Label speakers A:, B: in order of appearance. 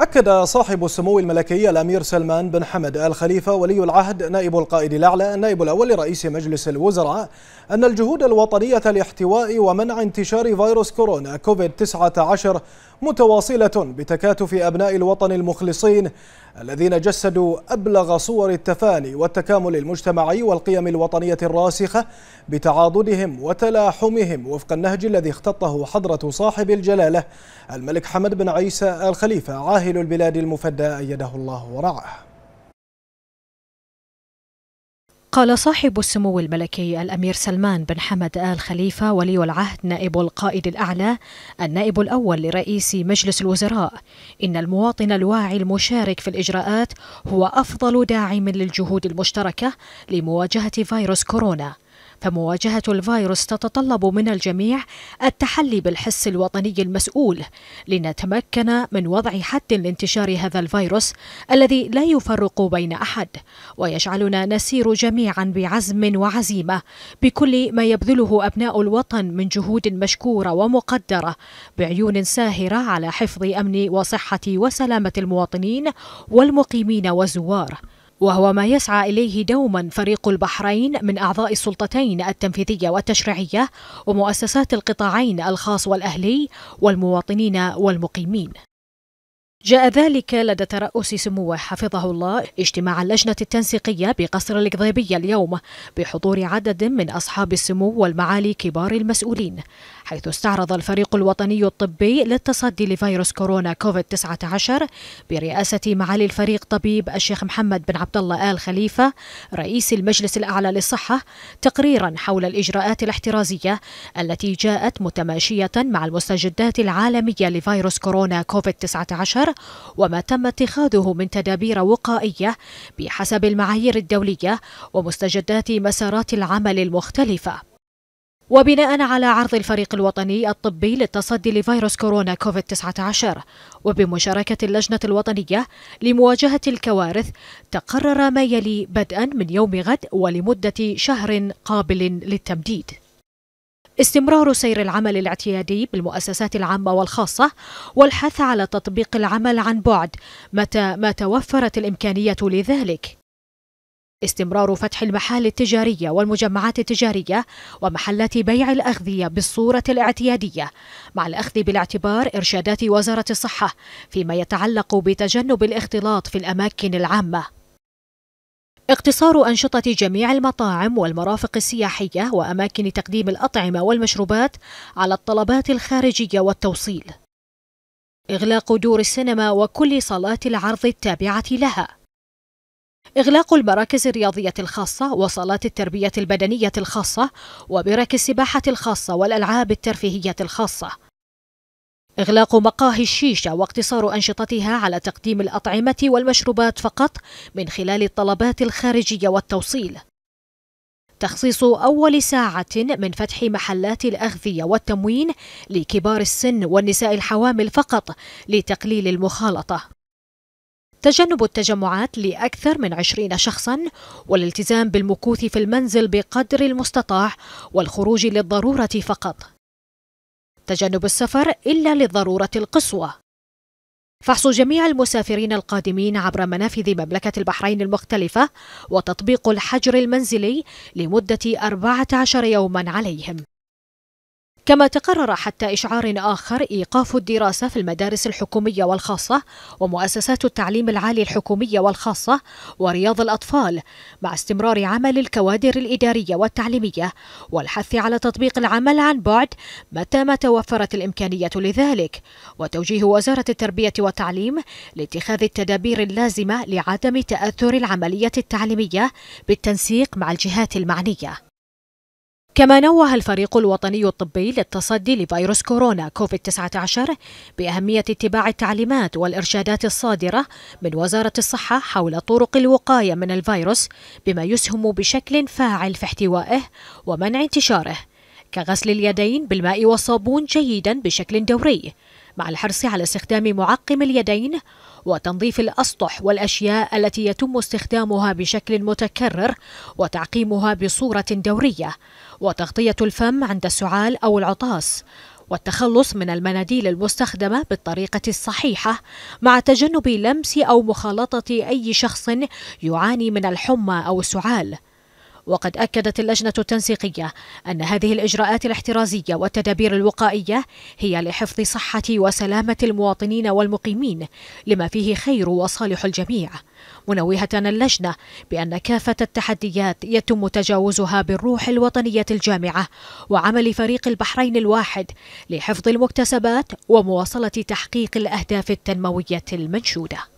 A: أكد صاحب السمو الملكي الأمير سلمان بن حمد الخليفة ولي العهد نائب القائد الأعلى النائب الأول لرئيس مجلس الوزراء أن الجهود الوطنية لاحتواء ومنع انتشار فيروس كورونا كوفيد 19 متواصلة بتكاتف أبناء الوطن المخلصين الذين جسدوا أبلغ صور التفاني والتكامل المجتمعي والقيم الوطنية الراسخة بتعاضدهم وتلاحمهم وفق النهج الذي اختطه حضرة صاحب الجلالة الملك حمد بن عيسى الخليفة عاهل البلاد المفدى أيده الله ورعاه
B: قال صاحب السمو الملكي الأمير سلمان بن حمد آل خليفة ولي العهد نائب القائد الأعلى النائب الأول لرئيس مجلس الوزراء إن المواطن الواعي المشارك في الإجراءات هو أفضل داعم للجهود المشتركة لمواجهة فيروس كورونا فمواجهة الفيروس تتطلب من الجميع التحلي بالحس الوطني المسؤول لنتمكن من وضع حد لانتشار هذا الفيروس الذي لا يفرق بين أحد ويجعلنا نسير جميعا بعزم وعزيمة بكل ما يبذله أبناء الوطن من جهود مشكورة ومقدرة بعيون ساهرة على حفظ أمن وصحة وسلامة المواطنين والمقيمين والزوار وهو ما يسعى إليه دوما فريق البحرين من أعضاء السلطتين التنفيذية والتشريعية ومؤسسات القطاعين الخاص والأهلي والمواطنين والمقيمين جاء ذلك لدى ترأس سموه حفظه الله اجتماع اللجنة التنسيقية بقصر القضيبية اليوم بحضور عدد من أصحاب السمو والمعالي كبار المسؤولين حيث استعرض الفريق الوطني الطبي للتصدي لفيروس كورونا كوفيد 19 برئاسة معالي الفريق طبيب الشيخ محمد بن عبد الله آل خليفة رئيس المجلس الأعلى للصحة تقريرا حول الإجراءات الاحترازية التي جاءت متماشية مع المستجدات العالمية لفيروس كورونا كوفيد 19 وما تم اتخاذه من تدابير وقائية بحسب المعايير الدولية ومستجدات مسارات العمل المختلفة وبناء على عرض الفريق الوطني الطبي للتصدي لفيروس كورونا كوفيد 19 وبمشاركة اللجنة الوطنية لمواجهة الكوارث تقرر ما يلي بدءا من يوم غد ولمدة شهر قابل للتمديد استمرار سير العمل الاعتيادي بالمؤسسات العامة والخاصة والحث على تطبيق العمل عن بعد متى ما توفرت الإمكانية لذلك استمرار فتح المحال التجارية والمجمعات التجارية ومحلات بيع الأغذية بالصورة الاعتيادية مع الأخذ بالاعتبار إرشادات وزارة الصحة فيما يتعلق بتجنب الاختلاط في الأماكن العامة اقتصار أنشطة جميع المطاعم والمرافق السياحية وأماكن تقديم الأطعمة والمشروبات على الطلبات الخارجية والتوصيل إغلاق دور السينما وكل صالات العرض التابعة لها إغلاق المراكز الرياضية الخاصة وصالات التربية البدنية الخاصة وبرك السباحة الخاصة والألعاب الترفيهية الخاصة إغلاق مقاهي الشيشة واقتصار أنشطتها على تقديم الأطعمة والمشروبات فقط من خلال الطلبات الخارجية والتوصيل تخصيص أول ساعة من فتح محلات الأغذية والتموين لكبار السن والنساء الحوامل فقط لتقليل المخالطة تجنب التجمعات لأكثر من 20 شخصا والالتزام بالمكوث في المنزل بقدر المستطاع والخروج للضرورة فقط تجنب السفر إلا للضرورة القصوى فحص جميع المسافرين القادمين عبر منافذ مملكة البحرين المختلفة وتطبيق الحجر المنزلي لمدة 14 يوما عليهم كما تقرر حتى إشعار آخر إيقاف الدراسة في المدارس الحكومية والخاصة ومؤسسات التعليم العالي الحكومية والخاصة ورياض الأطفال مع استمرار عمل الكوادر الإدارية والتعليمية والحث على تطبيق العمل عن بعد متى ما توفرت الإمكانية لذلك وتوجيه وزارة التربية والتعليم لاتخاذ التدابير اللازمة لعدم تأثر العملية التعليمية بالتنسيق مع الجهات المعنية كما نوه الفريق الوطني الطبي للتصدي لفيروس كورونا كوفيد-19 بأهمية اتباع التعليمات والإرشادات الصادرة من وزارة الصحة حول طرق الوقاية من الفيروس بما يسهم بشكل فاعل في احتوائه ومنع انتشاره كغسل اليدين بالماء والصابون جيدا بشكل دوري مع الحرص على استخدام معقم اليدين وتنظيف الأسطح والأشياء التي يتم استخدامها بشكل متكرر وتعقيمها بصورة دورية وتغطية الفم عند السعال أو العطاس والتخلص من المناديل المستخدمة بالطريقة الصحيحة مع تجنب لمس أو مخالطة أي شخص يعاني من الحمى أو السعال وقد أكدت اللجنة التنسيقية أن هذه الإجراءات الاحترازية والتدابير الوقائية هي لحفظ صحة وسلامة المواطنين والمقيمين لما فيه خير وصالح الجميع منوهة اللجنة بأن كافة التحديات يتم تجاوزها بالروح الوطنية الجامعة وعمل فريق البحرين الواحد لحفظ المكتسبات ومواصلة تحقيق الأهداف التنموية المنشودة